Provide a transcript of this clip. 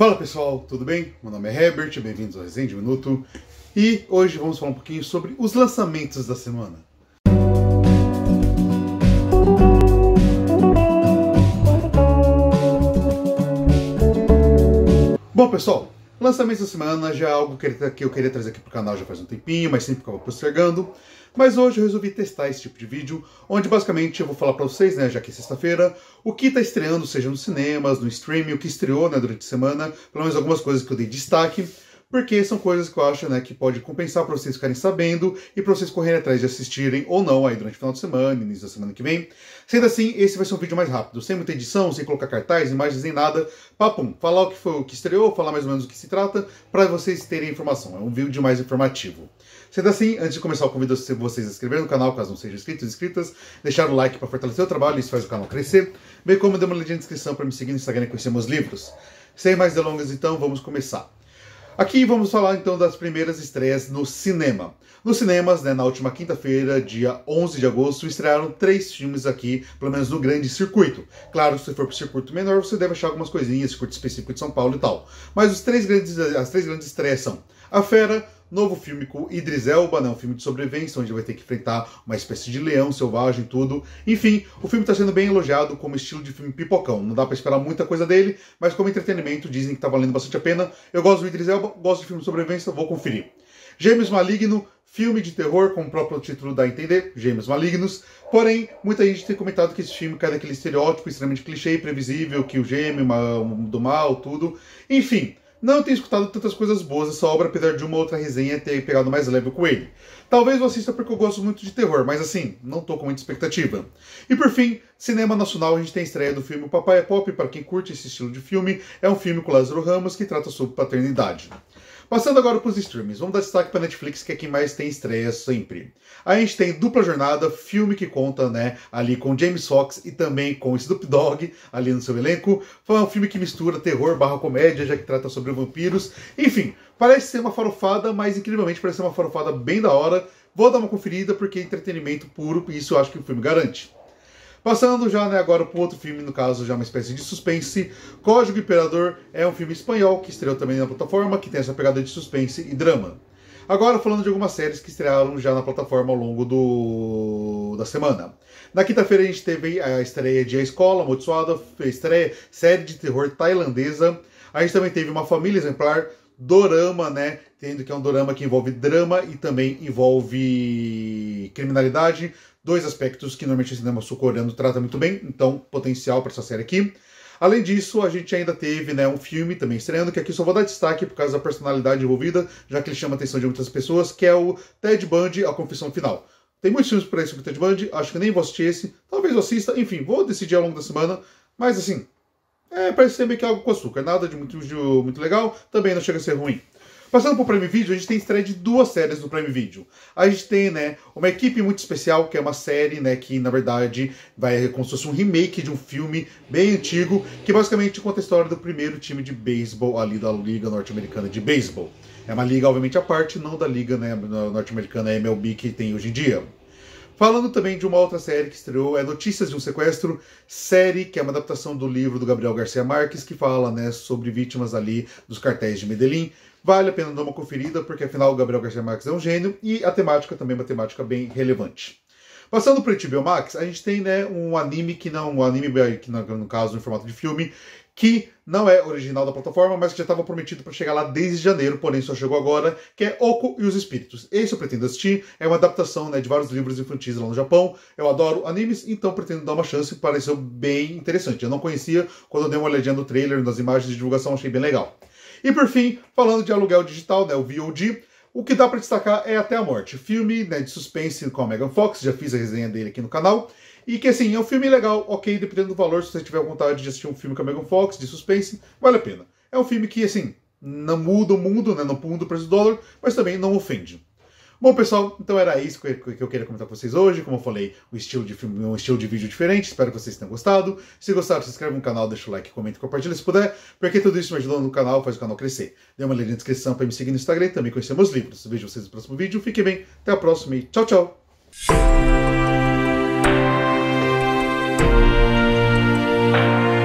Fala pessoal, tudo bem? Meu nome é Herbert, bem-vindos ao Resenha Minuto e hoje vamos falar um pouquinho sobre os lançamentos da semana. Bom pessoal, lançamento da semana já é algo que eu queria trazer aqui pro canal já faz um tempinho, mas sempre ficava postergando. Mas hoje eu resolvi testar esse tipo de vídeo, onde basicamente eu vou falar para vocês, né, já que é sexta-feira, o que está estreando, seja nos cinemas, no streaming, o que estreou né, durante a semana, pelo menos algumas coisas que eu dei destaque porque são coisas que eu acho né, que pode compensar para vocês ficarem sabendo e para vocês correrem atrás de assistirem ou não aí durante o final de semana, início da semana que vem. Sendo assim, esse vai ser um vídeo mais rápido, sem muita edição, sem colocar cartaz, imagens, nem nada. Papum, falar o que foi o que estreou, falar mais ou menos o que se trata, para vocês terem informação. É um vídeo mais informativo. Sendo assim, antes de começar, eu convido vocês a se inscreverem no canal, caso não sejam inscritos inscritas, deixar o like para fortalecer o trabalho, isso faz o canal crescer, bem como dê uma olhadinha na descrição para me seguir no Instagram e conhecer meus livros. Sem mais delongas, então, vamos começar. Aqui vamos falar então das primeiras estreias no cinema. Nos cinemas, né, na última quinta-feira, dia 11 de agosto, estrearam três filmes aqui, pelo menos no grande circuito. Claro, se for para o circuito menor, você deve achar algumas coisinhas, circuito específico de São Paulo e tal. Mas os três grandes, as três grandes estreias são A Fera, Novo filme com Idris Elba, né? Um filme de sobrevivência, onde vai ter que enfrentar uma espécie de leão selvagem e tudo. Enfim, o filme está sendo bem elogiado como estilo de filme pipocão. Não dá para esperar muita coisa dele, mas como entretenimento dizem que está valendo bastante a pena. Eu gosto do Idris Elba, gosto de filme de sobrevivência, vou conferir. Gêmeos Maligno, filme de terror, como o próprio título dá a entender, Gêmeos Malignos. Porém, muita gente tem comentado que esse filme cai daquele estereótipo extremamente clichê e previsível, que o gêmeo do mal, tudo. Enfim, não tenho escutado tantas coisas boas dessa obra, apesar de uma outra resenha ter pegado mais leve com ele. Talvez eu assista porque eu gosto muito de terror, mas assim, não tô com muita expectativa. E por fim, cinema nacional, a gente tem a estreia do filme Papai é Pop, para quem curte esse estilo de filme, é um filme com Lázaro Ramos que trata sobre paternidade. Passando agora para os streams, vamos dar destaque para Netflix, que é quem mais tem estreia sempre. A gente tem Dupla Jornada, filme que conta, né, ali com James Fox e também com Snoop Dogg ali no seu elenco. Foi um filme que mistura terror barra comédia, já que trata sobre vampiros. Enfim, Parece ser uma farofada, mas incrivelmente parece ser uma farofada bem da hora. Vou dar uma conferida porque é entretenimento puro e isso eu acho que o filme garante. Passando já né, agora para outro filme, no caso já uma espécie de suspense, Código Imperador é um filme espanhol que estreou também na plataforma, que tem essa pegada de suspense e drama. Agora falando de algumas séries que estrearam já na plataforma ao longo do... da semana. Na quinta-feira a gente teve a estreia de A Escola Amaldiçoada, estreia série de terror tailandesa. A gente também teve Uma Família Exemplar, dorama, né? Tendo que é um dorama que envolve drama e também envolve criminalidade. Dois aspectos que normalmente o cinema sul-coreano trata muito bem, então potencial para essa série aqui. Além disso, a gente ainda teve né, um filme também estreando, que aqui só vou dar destaque por causa da personalidade envolvida, já que ele chama a atenção de muitas pessoas, que é o Ted Bundy, A Confissão Final. Tem muitos filmes para esse com o Ted Bundy, acho que nem vou assistir esse, talvez eu assista, enfim, vou decidir ao longo da semana, mas assim, é, parece ser meio que algo com açúcar. Nada de muito, de muito legal, também não chega a ser ruim. Passando pro Prime Video, a gente tem estreia de duas séries no Prime Video. A gente tem, né, uma equipe muito especial, que é uma série, né, que na verdade vai como se fosse um remake de um filme bem antigo, que basicamente conta a história do primeiro time de beisebol ali da Liga Norte-Americana de Beisebol. É uma liga, obviamente, à parte, não da Liga né, norte-americana MLB que tem hoje em dia. Falando também de uma outra série que estreou, é Notícias de um Sequestro, série que é uma adaptação do livro do Gabriel Garcia Marques, que fala né, sobre vítimas ali dos cartéis de Medellín. Vale a pena dar uma conferida, porque afinal o Gabriel Garcia Marques é um gênio e a temática também é uma temática bem relevante. Passando para o HBO Max, a gente tem né, um anime que não, um anime que no caso em formato de filme, que não é original da plataforma, mas que já estava prometido para chegar lá desde janeiro, porém só chegou agora, que é Oko e os Espíritos. Esse eu pretendo assistir, é uma adaptação né, de vários livros infantis lá no Japão. Eu adoro animes, então pretendo dar uma chance, pareceu bem interessante. Eu não conhecia, quando eu dei uma olhadinha no trailer, nas imagens de divulgação, achei bem legal. E por fim, falando de aluguel digital, né, o VOD, o que dá para destacar é Até a Morte, filme né, de suspense com a Megan Fox, já fiz a resenha dele aqui no canal. E que assim, é um filme legal, ok, dependendo do valor, se você tiver vontade de assistir um filme com a Megan Fox, de suspense, vale a pena. É um filme que, assim, não muda o mundo, né? Não muda o preço do dólar, mas também não ofende. Bom, pessoal, então era isso que eu queria comentar com vocês hoje. Como eu falei, um estilo de filme, um estilo de vídeo diferente. Espero que vocês tenham gostado. Se gostaram, se inscreve no canal, deixa o like, comenta, compartilha se puder, porque tudo isso me ajuda no canal, faz o canal crescer. Dê uma lida na descrição para me seguir no Instagram e também conhecer meus livros. Vejo vocês no próximo vídeo. Fiquem bem, até a próxima e tchau, tchau!